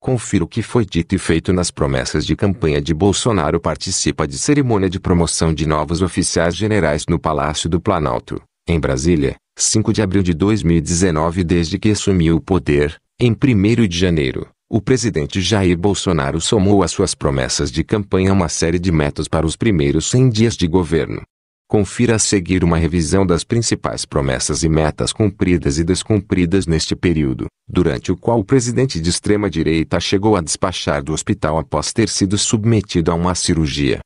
Confira o que foi dito e feito nas promessas de campanha de Bolsonaro. Participa de cerimônia de promoção de novos oficiais generais no Palácio do Planalto, em Brasília, 5 de abril de 2019. Desde que assumiu o poder, em 1 de janeiro, o presidente Jair Bolsonaro somou às suas promessas de campanha uma série de metas para os primeiros 100 dias de governo, Confira a seguir uma revisão das principais promessas e metas cumpridas e descumpridas neste período, durante o qual o presidente de extrema-direita chegou a despachar do hospital após ter sido submetido a uma cirurgia.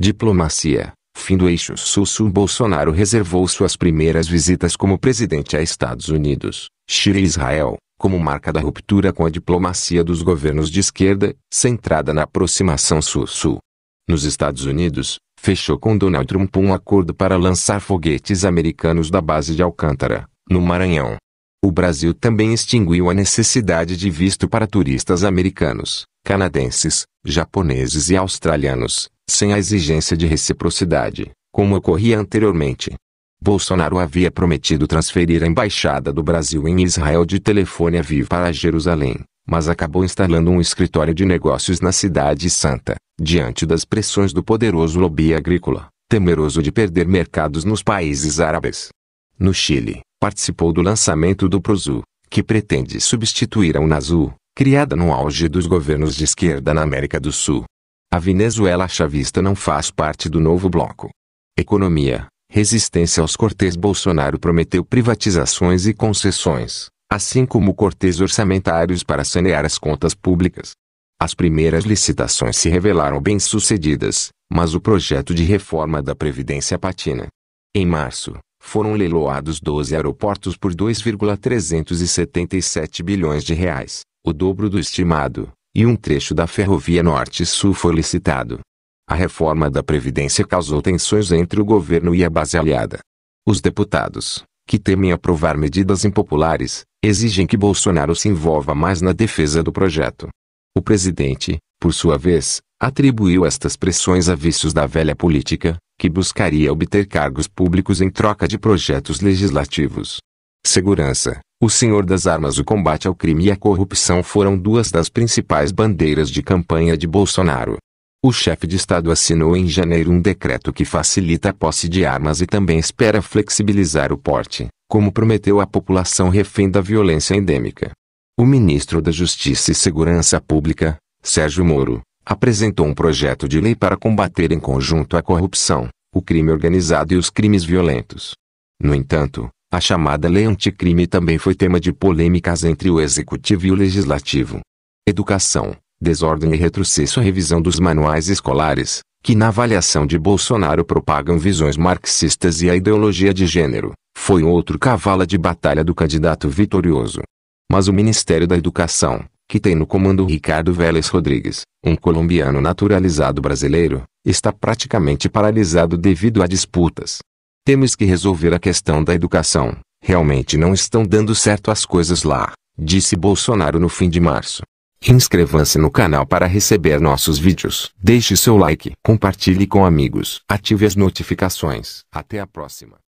Diplomacia. Fim do eixo sul-sul Bolsonaro reservou suas primeiras visitas como presidente a Estados Unidos, Chile e Israel, como marca da ruptura com a diplomacia dos governos de esquerda, centrada na aproximação sul-sul. Nos Estados Unidos, fechou com Donald Trump um acordo para lançar foguetes americanos da base de Alcântara, no Maranhão. O Brasil também extinguiu a necessidade de visto para turistas americanos, canadenses, japoneses e australianos, sem a exigência de reciprocidade, como ocorria anteriormente. Bolsonaro havia prometido transferir a embaixada do Brasil em Israel de a vivo para Jerusalém, mas acabou instalando um escritório de negócios na Cidade Santa, diante das pressões do poderoso lobby agrícola, temeroso de perder mercados nos países árabes. No Chile, participou do lançamento do Prosul, que pretende substituir a Unasul, criada no auge dos governos de esquerda na América do Sul. A Venezuela chavista não faz parte do novo bloco. Economia, resistência aos cortes Bolsonaro prometeu privatizações e concessões, assim como cortes orçamentários para sanear as contas públicas. As primeiras licitações se revelaram bem-sucedidas, mas o projeto de reforma da Previdência patina. Em março, foram leiloados 12 aeroportos por 2,377 bilhões de reais, o dobro do estimado, e um trecho da Ferrovia Norte-Sul foi licitado. A reforma da Previdência causou tensões entre o governo e a base aliada. Os deputados, que temem aprovar medidas impopulares, exigem que Bolsonaro se envolva mais na defesa do projeto. O presidente, por sua vez, atribuiu estas pressões a vícios da velha política, que buscaria obter cargos públicos em troca de projetos legislativos. Segurança, o senhor das armas, o combate ao crime e a corrupção foram duas das principais bandeiras de campanha de Bolsonaro. O chefe de Estado assinou em janeiro um decreto que facilita a posse de armas e também espera flexibilizar o porte, como prometeu à população refém da violência endêmica. O ministro da Justiça e Segurança Pública, Sérgio Moro, apresentou um projeto de lei para combater em conjunto a corrupção, o crime organizado e os crimes violentos. No entanto, a chamada lei anticrime também foi tema de polêmicas entre o executivo e o legislativo. Educação, desordem e retrocesso à revisão dos manuais escolares, que na avaliação de Bolsonaro propagam visões marxistas e a ideologia de gênero foi outro cavalo de batalha do candidato vitorioso. Mas o Ministério da Educação, que tem no comando Ricardo Vélez Rodrigues, um colombiano naturalizado brasileiro, está praticamente paralisado devido a disputas. Temos que resolver a questão da educação. Realmente não estão dando certo as coisas lá, disse Bolsonaro no fim de março. Inscreva-se no canal para receber nossos vídeos. Deixe seu like, compartilhe com amigos, ative as notificações. Até a próxima.